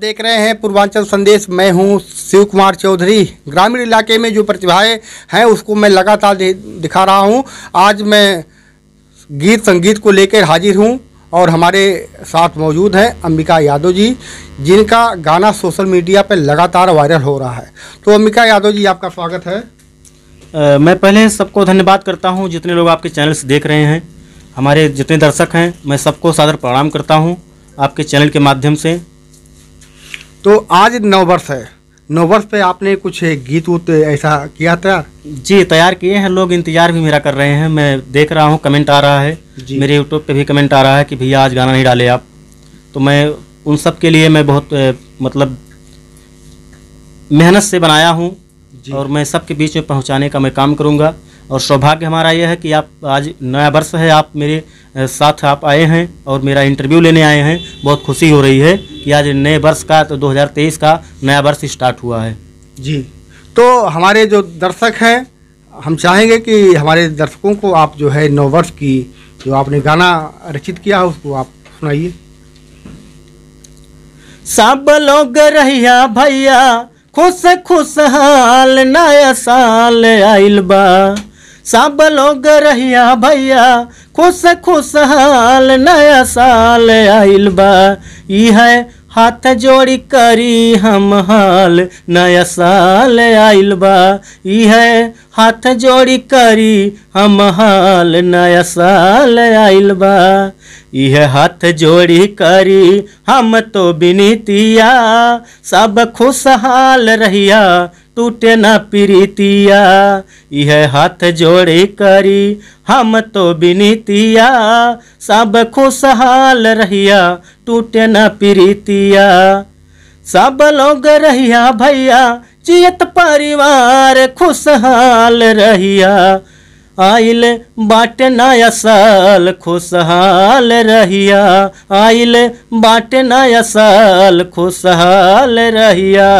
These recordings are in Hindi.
देख रहे हैं पूर्वांचल संदेश मैं हूं शिव कुमार चौधरी ग्रामीण इलाके में जो प्रतिभाएं हैं उसको मैं लगातार दिखा रहा हूं आज मैं गीत संगीत को लेकर हाजिर हूं और हमारे साथ मौजूद हैं अंबिका यादव जी जिनका गाना सोशल मीडिया पर लगातार वायरल हो रहा है तो अंबिका यादव जी आपका स्वागत है आ, मैं पहले सबको धन्यवाद करता हूँ जितने लोग आपके चैनल से देख रहे हैं हमारे जितने दर्शक हैं मैं सबको सादर प्रणाम करता हूँ आपके चैनल के माध्यम से तो आज नववर्ष है नववर्ष पे आपने कुछ गीत उत ऐसा किया था जी तैयार किए हैं लोग इंतजार भी मेरा कर रहे हैं मैं देख रहा हूँ कमेंट आ रहा है मेरे यूट्यूब पे भी कमेंट आ रहा है कि भैया आज गाना नहीं डाले आप तो मैं उन सब के लिए मैं बहुत मतलब मेहनत से बनाया हूँ और मैं सबके बीच में पहुँचाने का मैं काम करूँगा और सौभाग्य हमारा यह है कि आप आज नया वर्ष है आप मेरे साथ आप आए हैं और मेरा इंटरव्यू लेने आए हैं बहुत खुशी हो रही है कि आज नए वर्ष का तो 2023 का नया वर्ष स्टार्ट हुआ है जी तो हमारे जो दर्शक हैं हम चाहेंगे कि हमारे दर्शकों को आप जो है वर्ष की जो आपने गाना रचित किया है उसको आप सुनाइए सब लोग रहिया भैया खुश हाल नया साल आइल बा सब लोग रहिया भैया खुश खुशहाल नया साल आइल बा है हाथ जोड़ी करी हम हाल नया साल आइल बा है हाथ जोड़ी करी हम हाल नया साल आइल बा यह हाथ जोड़ी करी हम तो बिनतिया सब खुशहाल रहिया टूटे ना प्रीतिया यह हाथ जोड़े करी हम तो बिनीतिया सब खुशहाल रहिया टूटे ना प्रीतिया सब लोग रहिया भैया जियत परिवार खुशहाल रहिया आइल बाट साल खुशहाल रहिया आइल बाट साल खुशहाल रहिया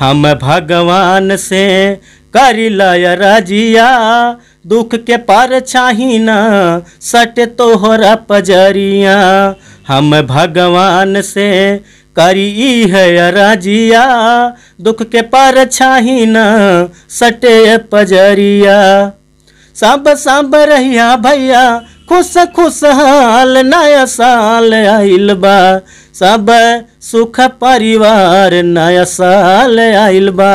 हम भगवान से कर लजिया रजिया दुख के पार छाहीना सट तोहरा पजरिया हम भगवान से करी है राजिया दुख के पार छाहीना सटे पजरिया सब सब रहिया भैया खुश खुश हाल नया साल आइल बा सब सुख परिवार नया साल आइल बा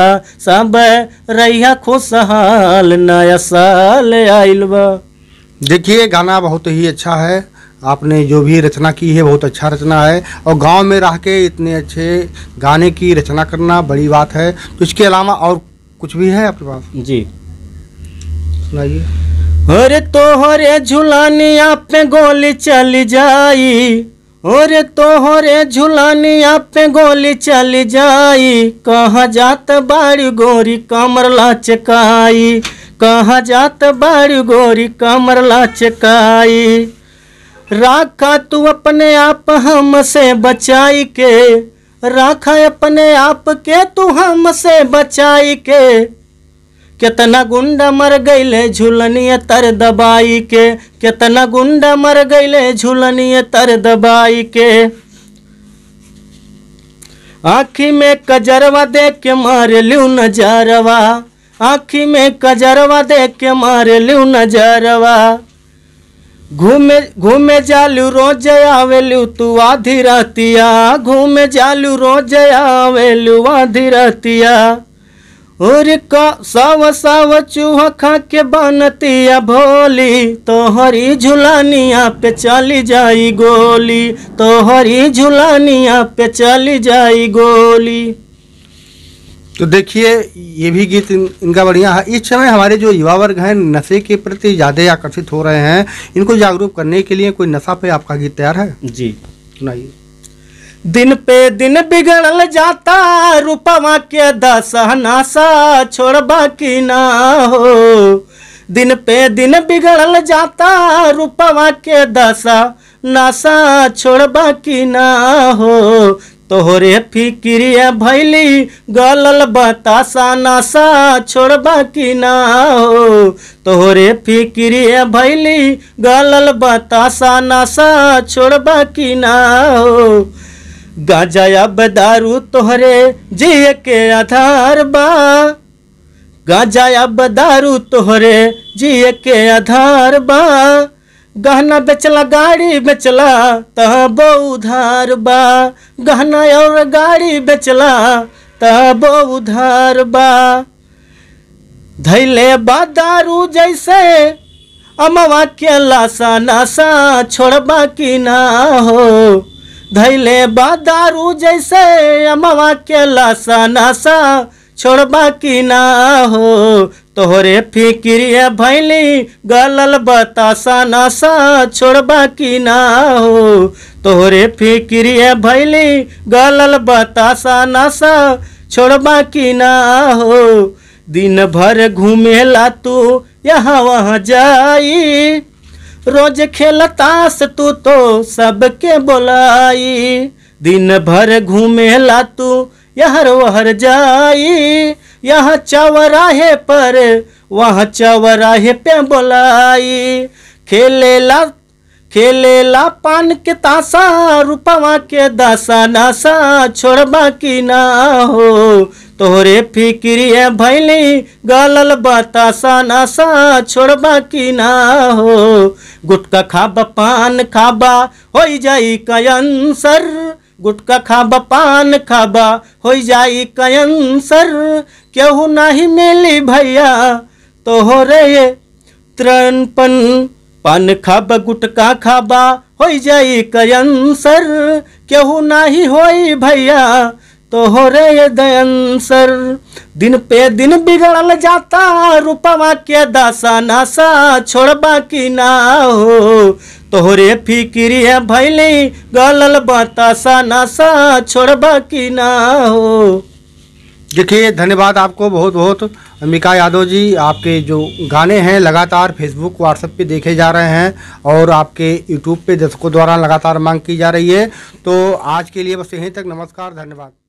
सब रहिया हाल नया साल आइल बा देखिए गाना बहुत ही अच्छा है आपने जो भी रचना की है बहुत अच्छा रचना है और गांव में रह के इतने अच्छे गाने की रचना करना बड़ी बात है तो इसके अलावा और कुछ भी है आपके पास जी अरे तोहरे झुलानिया पे गोली चली जाई और तोहरे झुलानिया पे गोली चली जाई कहा जात बाड़ी गोरी कमर लचकाई कहा जात बाड़ी गोरी कमर लचकाई राखा तू अपने आप हमसे बचाई के राखा अपने आप के तू हमसे बचाई के कितना गुंडा मर गईले झुलनिए तर दबाई के कितना गुंडा मर गईले झुलनिए तर दबाई के आँखी में कजरवा देख के मार लू नजरवा आँखी में कजरवा देख के मार लू नजरवा घूमे घूमे जालू रोज आवेलू तू आधी रहतिया घूमे जालू रोज आवेलू आधी रहतिया और का साव साव चूहा बनतिया भोली तोहरी झुलानिया पे चली जाई गोली तोहरी झुलानिया पे चली जाई गोली तो देखिए ये भी गीत इन, इनका बढ़िया है इस समय हमारे जो युवा वर्ग हैं नशे के प्रति ज़्यादा आकर्षित हो रहे हैं इनको जागरूक करने के लिए कोई नशा पे आपका गीत तैयार है जी सुनाइए दिन पे दिन बिगड़ल जाता रूपवा के दस सा छोड़बा की ना हो दिन पे दिन बिगड़ल जाता रूपवा के दशा नासा छोड़बा की ना हो तोहरे फिक्रिया भैली गलल बतासा नासा छोड़बा की ना हो तोहरे फिक्रिया भैली गलल बतासा नासा छोड़बा की ना हो गांजा या बदारू तोहरे जिए के आधार बा गांजा या बदारू तोहरे जिय के आधार बा गहना बेचला गाड़ी बेचला तब उधार बा गहना और गाड़ी बेचला तब उधार बा धैले बा दारू जैसे अमवा के लासा नासा छोड़बा की ना हो धैले बादारू जैसे अमवा के लसा नशा छोड़ बाकी ना हो तोहरे फिक्रिय भैली गलल बतासा नशा छोड़ बाकी ना हो तोहरे फिक्रिय भैली गलल बतासा नशा छोड़ बाकी ना हो दिन भर घूमेला तू यहाँ वहाँ जाई रोज खेलतास तू तो सबके बोलाई दिन भर घूमेला तू यहर वहर जाई यहाँ चौराहे पर वहाँ चौराहे पे बोलाई खेलेला खेलेला पान के तासा रूपवा के दासा नासा छोड़बा की ना हो तोहरे फिक्रिय भैली गलल बतासा नासा छोड़बा की ना हो गुटका खाबा पान खाबा हो जाई कयंसर गुटका खाबा पान खाबा हो जाई कयंसर केहू नहीं मिली भैया तो हो रे त्रणपन पान खाबा गुटका खाबा हो जाई कयंसर केहू नहीं होई भैया तो हो रे दयन सर दिन पे दिन बिगड़ल जाता रूपवा के दासा नासा छोड़बा की ना हो तोहरे फिक्री है भैले गलल बतासा नासा छोड़बा की ना हो देखिए धन्यवाद आपको बहुत बहुत अमिका यादव जी आपके जो गाने हैं लगातार फेसबुक व्हाट्सएप पे देखे जा रहे हैं और आपके यूट्यूब पे दर्शकों द्वारा लगातार मांग की जा रही है तो आज के लिए बस यहीं तक नमस्कार धन्यवाद